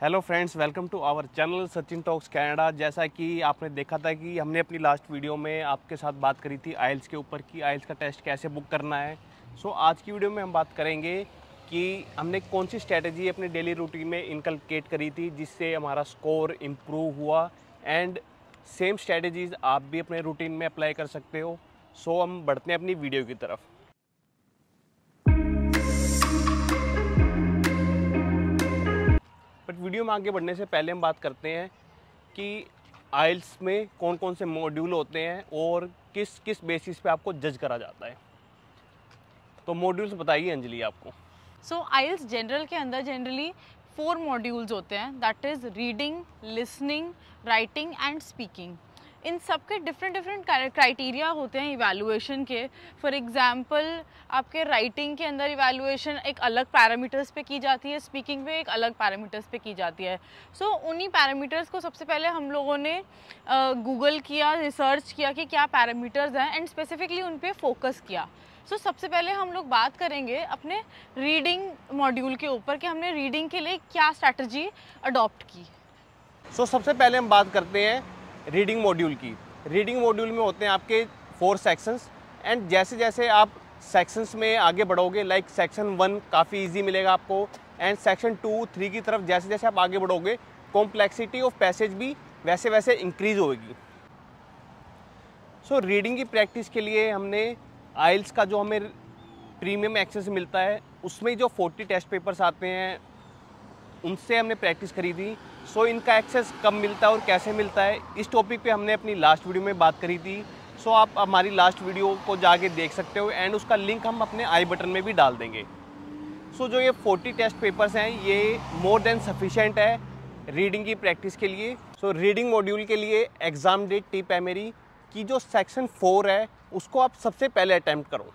hello friends welcome to our channel Sachin talks Canada जैसा कि आपने देखा था कि हमने अपनी लास्ट वीडियो में आपके साथ बात करी थी आइल्स के ऊपर कि आइल्स का टेस्ट कैसे बुक करना है सो so, आज की वीडियो में हम बात करेंगे कि हमने कौन सी स्ट्रैटेजी अपने डेली रूटीन में इनकलकेट करी थी जिससे हमारा स्कोर इम्प्रूव हुआ एंड सेम स्ट्रैटेजीज़ आप भी अपने रूटीन में अप्लाई कर सकते हो सो so, हम बढ़ते हैं अपनी वीडियो की तरफ बट वीडियो में आगे बढ़ने से पहले हम बात करते हैं कि आइल्स में कौन कौन से मॉड्यूल होते हैं और किस किस बेसिस पे आपको जज करा जाता है तो मॉड्यूल्स बताइए अंजलि आपको सो आइल्स जनरल के अंदर जनरली फोर मॉड्यूल्स होते हैं that is reading listening writing and speaking इन सब के डिफरेंट डिफरेंट क्राइटेरिया होते हैं इवेलुएशन के फॉर एग्ज़ाम्पल आपके राइटिंग के अंदर इवेलुएशन एक अलग पैरामीटर्स पे की जाती है स्पीकिंग पे एक अलग पैरामीटर्स पे की जाती है सो so, उन्हीं पैरामीटर्स को सबसे पहले हम लोगों ने गूगल uh, किया रिसर्च किया कि क्या पैरामीटर्स हैं एंड स्पेसिफिकली उन पर फोकस किया सो so, सबसे पहले हम लोग बात करेंगे अपने रीडिंग मॉड्यूल के ऊपर कि हमने रीडिंग के लिए क्या स्ट्रैटेजी अडॉप्ट की सो so, सबसे पहले हम बात करते हैं रीडिंग मॉड्यूल की रीडिंग मॉड्यूल में होते हैं आपके फोर सेक्शंस एंड जैसे जैसे आप सेक्शंस में आगे बढ़ोगे लाइक सेक्शन वन काफ़ी इजी मिलेगा आपको एंड सेक्शन टू थ्री की तरफ जैसे जैसे आप आगे बढ़ोगे कॉम्प्लेक्सिटी ऑफ पैसेज भी वैसे वैसे इंक्रीज होगी सो so, रीडिंग की प्रैक्टिस के लिए हमने आइल्स का जो हमें प्रीमियम एक्सेस मिलता है उसमें जो 40 टेस्ट पेपर्स आते हैं उनसे हमने प्रैक्टिस खरीदी सो so, इनका एक्सेस कब मिलता है और कैसे मिलता है इस टॉपिक पे हमने अपनी लास्ट वीडियो में बात करी थी सो so, आप हमारी लास्ट वीडियो को जाके देख सकते हो एंड उसका लिंक हम अपने आई बटन में भी डाल देंगे सो so, जो ये 40 टेस्ट पेपर्स हैं ये मोर देन सफिशेंट है रीडिंग की प्रैक्टिस के लिए सो रीडिंग मॉड्यूल के लिए एग्ज़ाम डेट टिप है मेरी कि जो सेक्शन फोर है उसको आप सबसे पहले अटैम्प्ट करो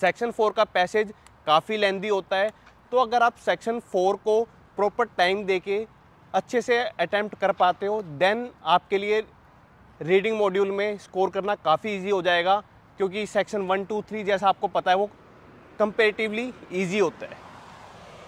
सेक्शन फोर का पैसेज काफ़ी लेंदी होता है तो अगर आप सेक्शन फोर को प्रॉपर टाइम दे के अच्छे से अटैम्प्ट कर पाते हो देन आपके लिए रीडिंग मॉड्यूल में स्कोर करना काफ़ी इजी हो जाएगा क्योंकि सेक्शन वन टू थ्री जैसा आपको पता है वो कंपेरेटिवली ईजी होता है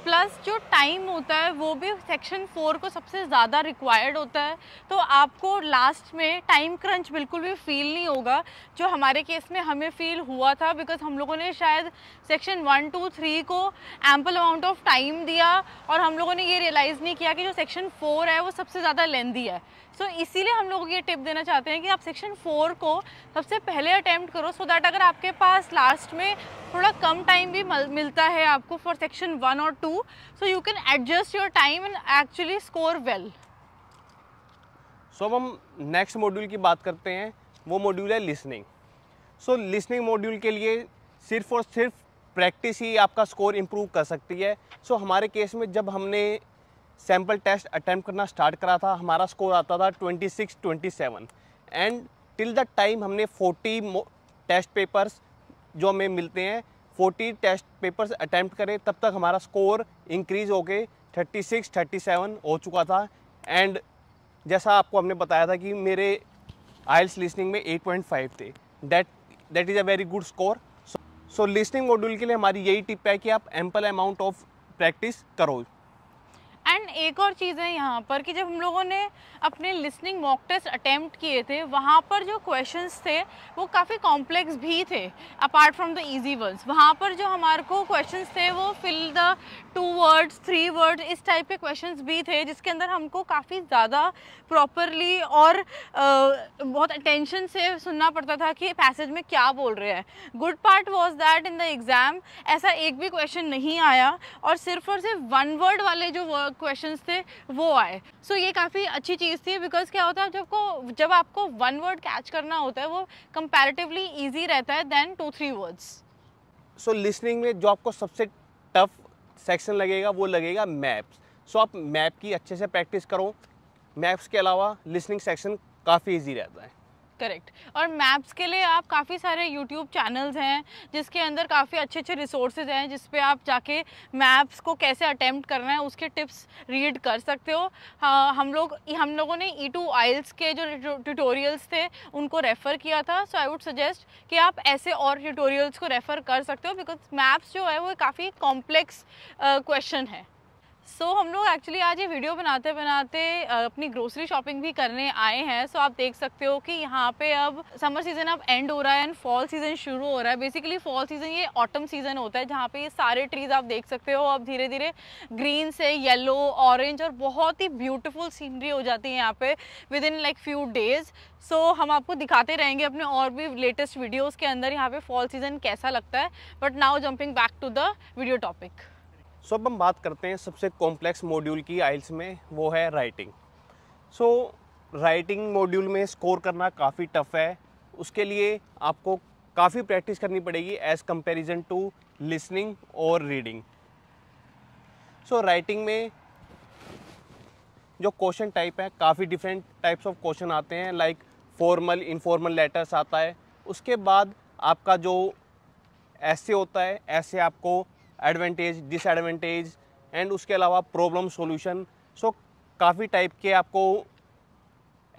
प्लस जो टाइम होता है वो भी सेक्शन फोर को सबसे ज़्यादा रिक्वायर्ड होता है तो आपको लास्ट में टाइम क्रंच बिल्कुल भी फील नहीं होगा जो हमारे केस में हमें फील हुआ था बिकॉज हम लोगों ने शायद सेक्शन वन टू थ्री को एम्पल अमाउंट ऑफ टाइम दिया और हम लोगों ने ये रियलाइज़ नहीं किया कि जो सेक्शन फोर है वो सबसे ज़्यादा लेंदी है सो so, इसीलिए हम लोग ये टिप देना चाहते हैं कि आप सेक्शन फोर को सबसे पहले अटैम्प्ट करो सो so दैट अगर आपके पास लास्ट में थोड़ा कम टाइम भी मिलता है आपको फॉर सेक्शन वन और two so you can adjust your time and actually score well so हम नेक्स्ट मॉड्यूल की बात करते हैं वो मॉड्यूल है लिसनिंग सो लिसनिंग मॉड्यूल के लिए सिर्फ और सिर्फ प्रैक्टिस ही आपका स्कोर इम्प्रूव कर सकती है सो so, हमारे केस में जब हमने सैम्पल टेस्ट अटैम्प्ट करना स्टार्ट करा था हमारा स्कोर आता था 26, 27 एंड टिल द टाइम हमने 40 टेस्ट पेपर्स जो हमें मिलते हैं फोर्टी टेस्ट पेपर्स अटैम्प्ट करें तब तक हमारा स्कोर इंक्रीज हो थर्टी सिक्स थर्टी सेवन हो चुका था एंड जैसा आपको हमने बताया था कि मेरे आइल्स लिसनिंग में एट पॉइंट फाइव थे that that is a very good score so listening module के लिए हमारी यही टिप है कि आप एम्पल अमाउंट ऑफ प्रैक्टिस करो एंड एक और चीज़ है यहाँ पर कि जब हम लोगों ने अपने लिसनिंग मॉक टेस्ट अटैम्प्ट किए थे वहाँ पर जो क्वेश्चन थे वो काफ़ी कॉम्प्लेक्स भी थे apart from the easy words वहाँ पर जो हमारे को क्वेश्चन थे वो fill the two words three word इस टाइप के क्वेश्चन भी थे जिसके अंदर हमको काफ़ी ज़्यादा प्रॉपरली और आ, बहुत अटेंशन से सुनना पड़ता था कि पैसेज में क्या बोल रहे हैं good part was that in the exam ऐसा एक भी क्वेश्चन नहीं आया और सिर्फ और सिर्फ वन वर्ड वाले जो वर्क क्वेश्चंस थे वो आए सो so, ये काफ़ी अच्छी चीज़ थी बिकॉज क्या होता है जब को जब आपको वन वर्ड कैच करना होता है वो कंपैरेटिवली इजी रहता है than two three words so listening में जो आपको सबसे टफ सेक्शन लगेगा वो लगेगा मैप्स सो so, आप मैप की अच्छे से प्रैक्टिस करो मैप्स के अलावा लिसनिंग सेक्शन काफ़ी ईजी रहता है करेक्ट और मैप्स के लिए आप काफ़ी सारे यूट्यूब चैनल्स हैं जिसके अंदर काफ़ी अच्छे अच्छे रिसोर्सेज हैं जिस पे आप जाके मैप्स को कैसे अटैम्प्ट करना है उसके टिप्स रीड कर सकते हो हाँ, हम लोग हम लोगों ने ई टू आइल्स के जो ट्यूटोरियल्स थे उनको रेफ़र किया था सो आई वुड सजेस्ट कि आप ऐसे और ट्यूटोरियल्स को रेफ़र कर सकते हो बिकॉज मैप्स जो है वो काफ़ी कॉम्प्लेक्स क्वेश्चन है सो so, हम लोग एक्चुअली आज ये वीडियो बनाते बनाते अपनी ग्रोसरी शॉपिंग भी करने आए हैं सो so, आप देख सकते हो कि यहाँ पे अब समर सीज़न अब एंड हो रहा है एंड फॉल सीज़न शुरू हो रहा है बेसिकली फॉल सीज़न ये ऑटम सीज़न होता है जहाँ पे ये सारे ट्रीज़ आप देख सकते हो अब धीरे धीरे ग्रीन से येलो ऑरेंज और बहुत ही ब्यूटिफुल सीनरी हो जाती है यहाँ पे within like few days so so, हम आपको दिखाते रहेंगे अपने और भी लेटेस्ट वीडियोज़ के अंदर यहाँ पे फॉल सीज़न कैसा लगता है but now jumping back to the video topic so अब हम बात करते हैं सबसे कॉम्प्लेक्स मॉड्यूल की आइल्स में वो है राइटिंग सो राइटिंग मॉड्यूल में स्कोर करना काफ़ी टफ है उसके लिए आपको काफ़ी प्रैक्टिस करनी पड़ेगी एज कंपेरिजन टू लिसनिंग और रीडिंग सो राइटिंग में जो क्वेश्चन टाइप है काफ़ी डिफरेंट टाइप्स ऑफ क्वेश्चन आते हैं लाइक फॉर्मल इनफॉर्मल लेटर्स आता है उसके बाद आपका जो ऐसे होता है ऐसे आपको एडवांटेज डिसएडवांटेज एंड उसके अलावा प्रॉब्लम सॉल्यूशन सो काफ़ी टाइप के आपको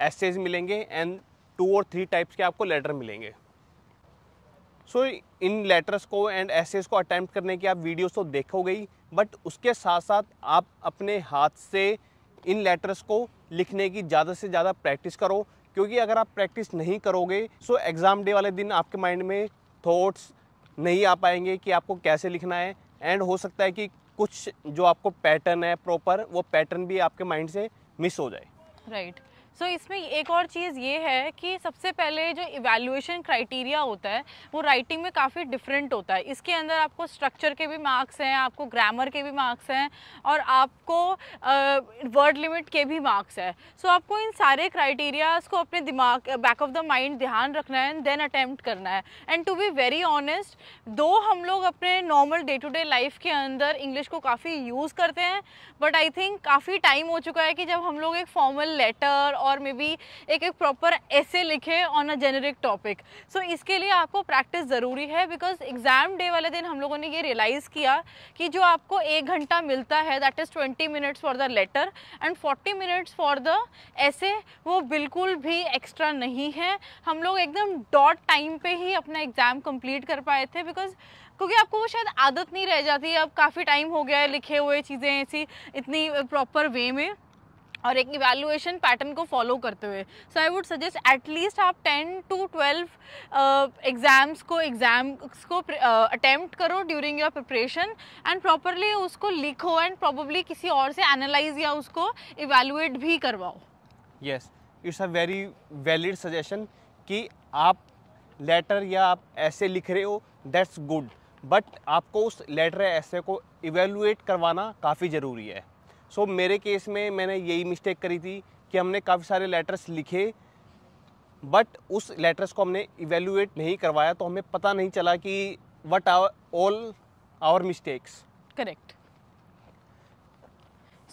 एसेज मिलेंगे एंड टू और थ्री टाइप्स के आपको लेटर मिलेंगे सो so, इन लेटर्स को एंड एसेज को अटैम्प्ट करने की आप वीडियोस तो देखोगे ही बट उसके साथ साथ आप अपने हाथ से इन लेटर्स को लिखने की ज़्यादा से ज़्यादा प्रैक्टिस करो क्योंकि अगर आप प्रैक्टिस नहीं करोगे सो एग्ज़ाम डे वाले दिन आपके माइंड में थॉट्स नहीं आ पाएंगे कि आपको कैसे लिखना है एंड हो सकता है कि कुछ जो आपको पैटर्न है प्रॉपर वो पैटर्न भी आपके माइंड से मिस हो जाए राइट सो so, इसमें एक और चीज़ ये है कि सबसे पहले जो इवेल्युएशन क्राइटेरिया होता है वो राइटिंग में काफ़ी डिफरेंट होता है इसके अंदर आपको स्ट्रक्चर के भी मार्क्स हैं आपको ग्रामर के भी मार्क्स हैं और आपको वर्ड लिमिट के भी मार्क्स हैं सो so, आपको इन सारे क्राइटेरियाज़ को अपने दिमाग बैक ऑफ द माइंड ध्यान रखना है एंड देन अटैम्प्ट करना है and to be very honest though हम लोग अपने normal day to day life के अंदर इंग्लिश को काफ़ी यूज़ करते हैं बट आई थिंक काफ़ी टाइम हो चुका है कि जब हम लोग एक फॉर्मल लेटर और मे बी एक एक प्रॉपर ऐसे लिखे on a generic topic so इसके लिए आपको प्रैक्टिस ज़रूरी है बिकॉज एग्ज़ाम डे वाले दिन हम लोगों ने ये रियलाइज़ किया कि जो आपको एक घंटा मिलता है that is twenty minutes for the letter and forty minutes for the essay वो बिल्कुल भी एक्स्ट्रा नहीं है हम लोग एकदम डॉट टाइम पे ही अपना एग्ज़ाम कंप्लीट कर पाए थे बिकॉज क्योंकि आपको वो शायद आदत नहीं रह जाती अब काफ़ी टाइम हो गया है लिखे हुए चीज़ें ऐसी इतनी प्रॉपर वे में और एक इवेलुएशन पैटर्न को फॉलो करते हुए so I would suggest at least आप 10 टू 12 एग्ज़ाम्स को एग्ज़ाम्स को अटैम्प्ट uh, करो during your preparation and properly उसको लिखो एंड प्रॉबली किसी और से एनालाइज या उसको इवेलुएट भी करवाओ yes it's a very valid suggestion कि आप लेटर या आप ऐसे लिख रहे हो दैट्स गुड बट आपको उस लेटर ऐसे को इवेलुएट करवाना काफ़ी ज़रूरी है सो so, मेरे केस में मैंने यही मिस्टेक करी थी कि हमने काफ़ी सारे लेटर्स लिखे बट उस लेटर्स को हमने इवेल्यूएट नहीं करवाया तो हमें पता नहीं चला कि what our all our mistakes correct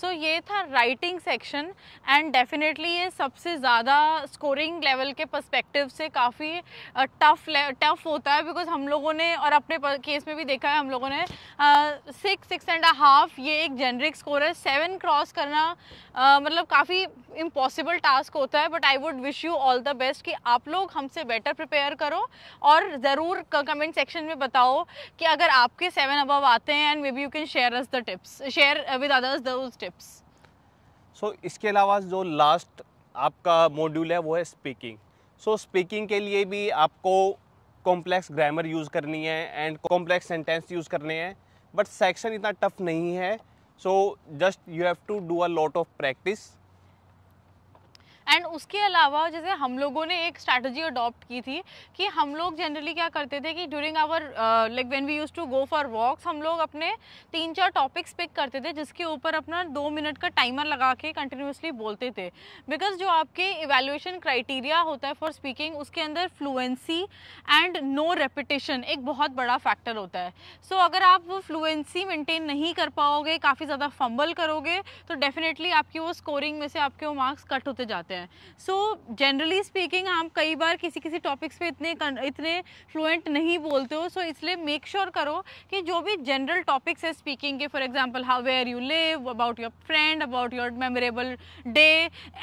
so so, ये था राइटिंग सेक्शन एंड डेफिनेटली ये सबसे ज़्यादा स्कोरिंग लेवल के पर्सपेक्टिव से काफ़ी टफ टफ होता है बिकॉज हम लोगों ने और अपने केस में भी देखा है हम लोगों ने सिक्स सिक्स एंड हाफ ये एक जेनरिक स्कोर है सेवन क्रॉस करना uh, मतलब काफ़ी इम्पॉसिबल टास्क होता है but I would wish you all the best कि आप लोग हमसे बेटर प्रिपेयर करो और ज़रूर कमेंट सेक्शन में बताओ कि अगर आपके सेवन अबव आते हैं and maybe you can share us the tips share with others those tips steps so इसके अलावा जो लास्ट आपका मॉड्यूल है वो है स्पीकिंग सो स्पीकिंग के लिए भी आपको कॉम्प्लेक्स ग्रामर यूज़ करनी है एंड कॉम्प्लेक्स सेंटेंस यूज़ करने हैं बट सेक्शन इतना टफ नहीं है so just you have to do a lot of practice and उसके अलावा जैसे हम लोगों ने एक स्ट्रैटेजी अडॉप्ट की थी कि हम लोग जनरली क्या करते थे कि during our like when we use to go for walks हम लोग अपने तीन चार टॉपिक्स पिक करते थे जिसके ऊपर अपना दो मिनट का टाइमर लगा के कंटिन्यूसली बोलते थे बिकॉज जो आपके इवेल्यूशन क्राइटेरिया होता है फॉर स्पीकिंग उसके अंदर फ्लुएंसी एंड नो रेपिटेशन एक बहुत बड़ा फैक्टर होता है सो so, अगर आप वो फ्लुएंसी मेंटेन नहीं कर पाओगे काफ़ी ज़्यादा फंबल करोगे तो डेफिनेटली आपकी वो स्कोरिंग में से आपके वो मार्क्स कट होते जाते हैं हैं सो जनरली स्पीकिंग आप कई बार किसी किसी टॉपिक्स पे इतने इतने फ्लुएंट नहीं बोलते हो सो so इसलिए मेक श्योर sure करो कि जो भी जनरल टॉपिक्स है स्पीकिंग के for example how where you live about your friend about your memorable day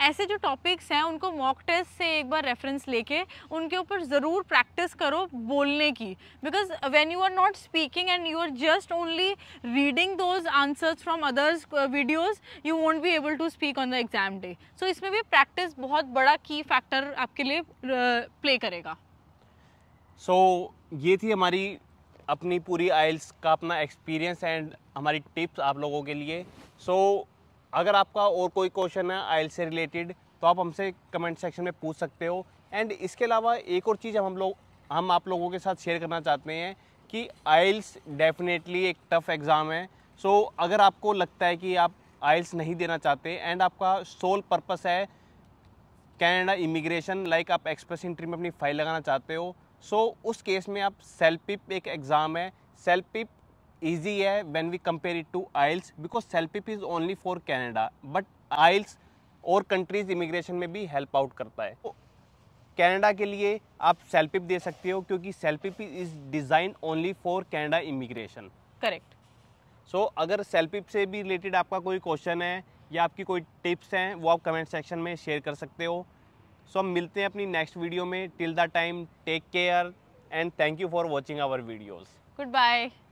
ऐसे जो टॉपिक्स हैं उनको मॉक टेस्ट से एक बार रेफरेंस लेके उनके ऊपर ज़रूर प्रैक्टिस करो बोलने की because when you are not speaking and you are just only reading those answers from others videos you won't be able to speak on the exam day so इसमें भी प्रैक्टिस प्रैक्टिस बहुत बड़ा की factor आपके लिए play करेगा सो so, ये थी हमारी अपनी पूरी आइल्स का अपना एक्सपीरियंस एंड हमारी टिप्स आप लोगों के लिए सो so, अगर आपका और कोई क्वेश्चन है आइल्स से रिलेटेड तो आप हमसे कमेंट सेक्शन में पूछ सकते हो एंड इसके अलावा एक और चीज़ हम हम लोग हम आप लोगों के साथ शेयर करना चाहते हैं कि आइल्स डेफिनेटली एक टफ़ एग्ज़ाम है सो so, अगर आपको लगता है कि आप आइल्स नहीं देना चाहते एंड आपका सोल पर्पस है कैनेडा इमिग्रेशन लाइक आप एक्सप्रेस इंट्री में अपनी फाइल लगाना चाहते हो सो so, उस केस में आप सेल्फ पिप एक एग्ज़ाम है सेल्फ पिप ईजी है when we compare it to IELTS because CELPIP is only for Canada but IELTS और कंट्रीज इमिग्रेशन में भी हेल्प आउट करता है कैनेडा तो के लिए आप सेल्फ पिप दे सकते हो क्योंकि CELPIP is design only for Canada immigration correct so अगर सेल्फ पिप से भी रिलेटेड आपका कोई क्वेश्चन है या आपकी कोई टिप्स हैं वो आप कमेंट सेक्शन में शेयर कर सकते हो सो हम मिलते हैं अपनी नेक्स्ट वीडियो में till the time take care and thank you for watching our videos good bye